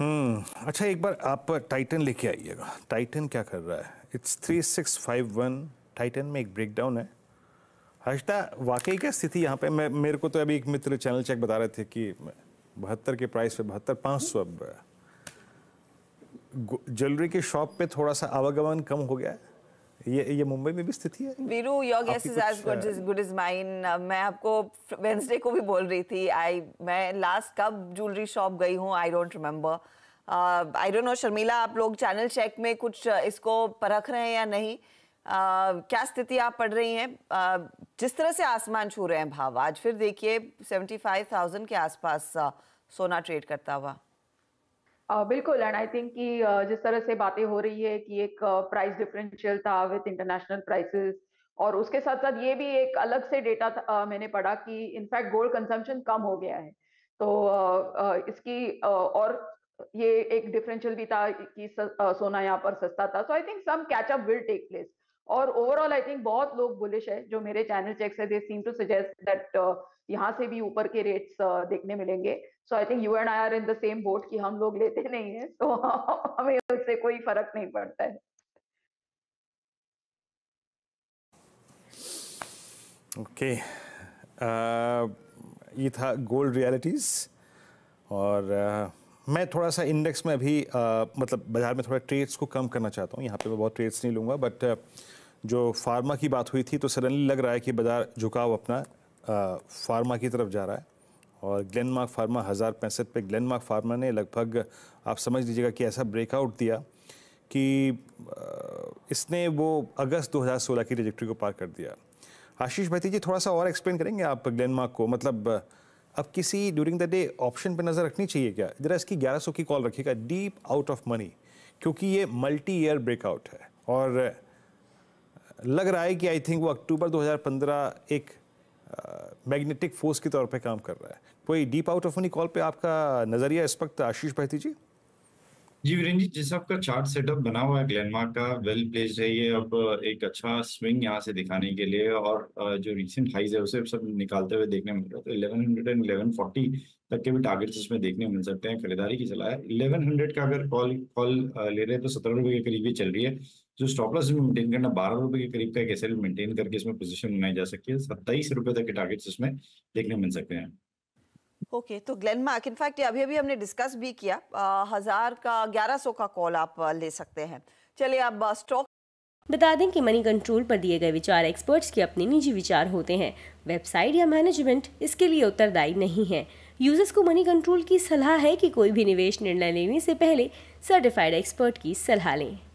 हम्म अच्छा एक बार आप टाइटन लेके आइएगा टाइटन क्या कर रहा है it's three six five one Titan में एक ब्रेकडाउन है हर्षता वाकई क्या स्थिति यहाँ पे मैं मेरे को तो अभी एक मित्र चैनल चेक बता रहे थे कि बहत्तर के प्राइस पे बहत्तर पाँच सौ अब ज्वेलरी के शॉप पे थोड़ा सा आवागमन कम हो गया है ये ये मुंबई में भी स्थिति है वीरू your guess is as good is good is mine मैं आपको वेंसडे को भी बोल रही थी आई मैं लास्ट कब ज्वेलरी शॉप गई हूँ I don't remember I don't know Sharmila आप लोग चैनल चेक में कुछ uh, इसको परख रहे हैं या नहीं uh, क्या स्थिति आप पढ़ रही हैं uh, जिस तरह से आसमान छू रहे हैं भाव आज फिर देखिए 75,000 के आसपास uh, सोना ट्रेड करता हुआ बिल्कुल एंड आई थिंक कि जिस तरह से बातें हो रही है कि एक प्राइस डिफरेंशियल था विथ इंटरनेशनल प्राइसेस और उसके साथ साथ ये भी एक अलग से डेटा था, मैंने पढ़ा कि इनफैक्ट गोल्ड कंजम्पशन कम हो गया है तो इसकी और ये एक डिफरेंशियल भी था कि सोना यहाँ पर सस्ता था so I think some catch up will take place और ओवरऑल आई थिंक बहुत लोग बुलिश है जो मेरे चैनल चेक से they seem to suggest that यहाँ से भी ऊपर के रेट्स uh, देखने मिलेंगे so I think you and I are in the same boat कि हम लोग लेते नहीं है तो हमें उससे कोई फर्क नहीं पड़ता है ओके okay. uh, ये था गोल्ड रियलिटीज और uh, मैं थोड़ा सा इंडेक्स में अभी आ, मतलब बाजार में थोड़ा ट्रेड्स को कम करना चाहता हूँ यहाँ पे मैं बहुत ट्रेड्स नहीं लूँगा बट जो फार्मा की बात हुई थी तो सडनली लग रहा है कि बाजार झुकाव अपना आ, फार्मा की तरफ जा रहा है और ग्लेनमार्क फार्मा हज़ार पैंसठ पे ग्लेनमार्क फार्मा ने लगभग आप समझ लीजिएगा कि ऐसा ब्रेकआउट दिया कि इसने वो अगस्त 2016 की ट्रेजेक्ट्री को पार कर दिया आशीष भाई जी थोड़ा सा और एक्सप्लेन करेंगे आप ग्लेनमार्क को मतलब अब किसी ड्यूरिंग द डे ऑप्शन पे नज़र रखनी चाहिए क्या जरा इसकी 1100 की कॉल रखिएगा डीप आउट ऑफ मनी क्योंकि ये मल्टी ईयर ब्रेकआउट है और लग रहा है कि आई थिंक वो अक्टूबर 2015 एक मैग्नेटिक फोर्स के तौर पे काम कर रहा है कोई deep out of money call पे आपका नज़रिया इस वक्त आशीष बहती जी जी वीरेंद्र जी जैसे आपका चार्ट सेटअप बना हुआ है ग्लेनमार्क का वेल प्लेस है ये अब एक अच्छा स्विंग यहाँ से दिखाने के लिए और जो रिसेंट हाइज है उसे सब निकालते हुए देखने मिल रहा है तो eleven hundred and eleven forty तक के भी टारगेट्स इसमें देखने मिल सकते हैं खरीदारी की सलाह है इलेवन हंड्रेड का अगर कॉल कॉल ले रहे हैं तो सत्रह रुपये के करीब ही चल रही है जो स्टॉप लॉस इसमें मेंटेन करना बारह रुपये के करीब का एक एसएल मेंटेन करके इसमें पोजिशन बनाई जा सकती है सत्ताईस रुपये तक के टारगेट्स इसमें देखने मिल सकते हैं ओके okay, तो ग्लेन मार्क इनफैक्ट अभी अभी हमने डिस्कस भी किया आ, हजार का ग्यारह सौ का कॉल आप ले सकते हैं चलिए अब स्टॉक बता दें कि मनी कंट्रोल पर दिए गए विचार एक्सपर्ट्स के अपने निजी विचार होते हैं वेबसाइट या मैनेजमेंट इसके लिए उत्तरदायी नहीं है यूजर्स को मनी कंट्रोल की सलाह है कि कोई भी निवेश निर्णय लेने से पहले सर्टिफाइड एक्सपर्ट की सलाह लें